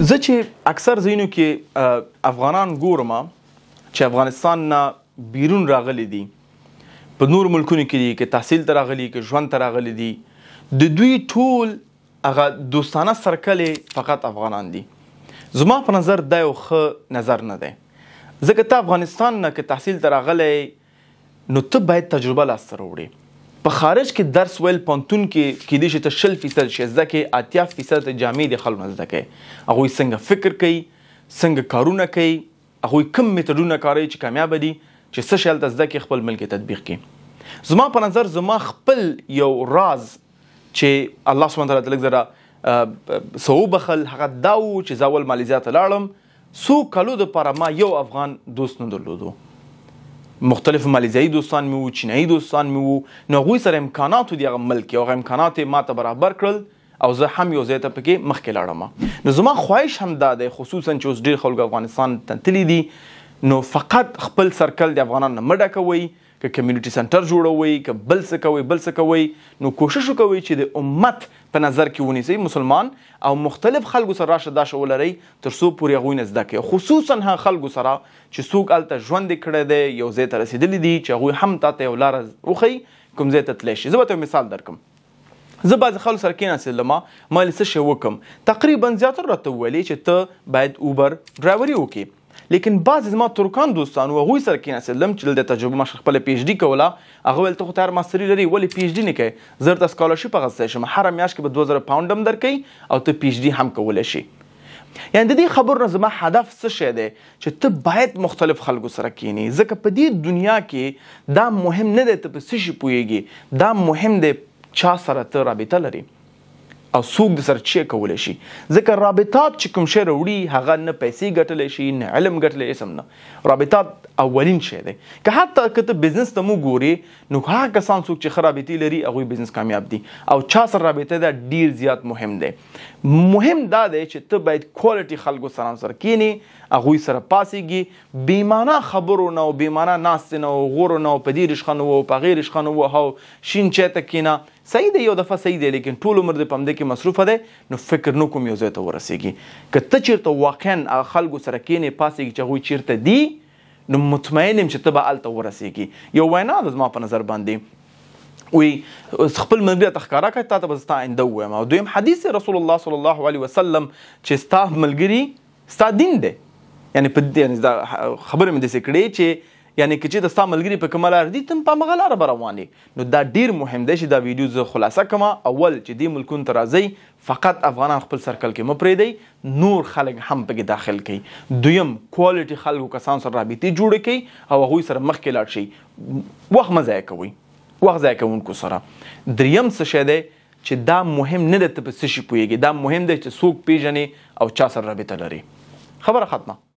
زه چې اکثر زینو کې افغانان ګورم چې افغانستان نه بیرون راغلي دي په نور ملکونو کې دي کې تحصیل تر راغلي کې ژوند تر راغلي دي د دوی ټول هغه دوستانه سرکل فقط افغانان دي زما په نظر دا یو ښه نظر نه دی ځکه ته افغانستان نه کې تحصیل تر راغلی نو ته باید تجربه لاسته راوړې په خارج کې درس ویل پونتون کې کې دي چې ته شل فیصد شي ځکه اتیا فیصد جامع دي خلک مزه کوي هغه څنګه فکر کوي څنګه کارونه کوي هغه کم میتودونه کاروي چې کامیاب دي چې څه شل د ځکه خپل ملک تطبیق کړي زما په نظر زما خپل یو راز چې الله سبحانه وتعالى لګزره سو بخل هغه داو چې زاول مالیزیا ته لاړم سو کلو د پاره ما یو افغان دوست نه درلودو مختلف مالیزیایي دوستان مې وو چینایي دوستان مې وو نو هغوی سره امکاناتو د هغه ملک او هغه امکانات یې ماته برابر کړل او زه هم یو ځای ته پکې مخکې لاړم نو زما خواهش هم دا دی خصوصا چې اوس ډېر خلک افغانستان ته تللي دي نو فقط خپل سرکل د افغانانو نه مه ډکوئ ک کمیونټي سنټر جوړوي ک بل څه کوي بل څه کوي نو کوشش وکوي چې د امت په نظر کې ونیسي مسلمان او مختلف خلکو سره راشه داشه ولري تر څو پورې غوینه زده کوي خصوصا هغه خلکو سره چې څوک الته ژوند کړي دی یو ځای ته رسیدلی دي چې هغه هم تاته یو لار وخی کوم ځای ته تللی شي زه به مثال درکم زه بعض خلک سره کېناستل ما ما لسه شی وکم تقریبا زیاتره راته وویلې چې ته باید اوبر ډرایوري وکې لیکن بعض زما ترکان دوستان و غوي سره کېناسېدلم چې د تجربه ما خپل پی ایچ ډي کوله هغه ویل ته خو تیار ماستري لري ولې پی ایچ ډي نه کوې زه درته سکالرشپ اخیستی شم هره میاشت کې به 2000 پاونډ هم درکوي او ته پی ایچ ډي هم کولی شي یعنی د دې خبرو زما هدف څه شی دی چې ته باید مختلف خلکو سره کینی ځکه په دې دنیا کې دا مهم نه دی ته په څه شي پوهیږي دا مهم دی چا سره ته رابطه لري او څوک د سرچې کول شي ځکه رابطات چې کوم شی وروړي هغه نه پیسې ګټلې شي نه علم ګټلې سم نه رابطات اولین شی دی که حتی کته بزنس ته مو ګوري نو هغه کسان څوک چې خرابېتی لري هغه بزنس کامیاب دي او چا سره رابطه دا ډیر زیات مهم دی مهم دا دی چې ته باید کوالټي خلکو سره سره کینی هغه سره پاسيږي بیمانه خبرو نه او بیمانه ناس نه او غورو نه او پدیرش خنو او پغیرش خنو او شین چته کینه صحیح دی یو دفعه صحیح دی لیکن ټول عمر د پم دې کې مصروفه دی نو فکر نو کوم یو ځای ته ورسیږي که ته چیرته واقعا خلکو سره کېنې پاسېږي چې هغوی چیرته دي نو مطمئن یم چې ته به هلته ورسیږي یو وینا ده زما په نظر باندې وی خپل ملګری ته ښکارا کوي تا ته به ستا آینده ووایم او دویم حدیث رسول الله صلی الله علیه وسلم چې ستا ملګري ستا دین دی یعنې په یعنې خبرې مې داسې کړې چې یعنی کې چې د ستا ملګري په کومه لار دي ته په هغه لاره به روان نو دا ډیر مهم دی چې دا ویډیو زه خلاصه کړم اول چې دې ملکونو ته راځئ فقط افغانان خپل سرکل کې مه پرېږدئ نور خلک هم پکې داخل کړئ دویم کوالټي خلکو کسان سره رابطې جوړې کړئ او هغوی سره مخکې لاړ شئ وخت مه ضایع کوئ وخت ځای کوونکو سره دریم څه شی دی چې دا مهم نه دی ته په څه شي پوهېږي دا مهم دی چې څوک پیژنې او چا سره رابطه لري خبره ختمه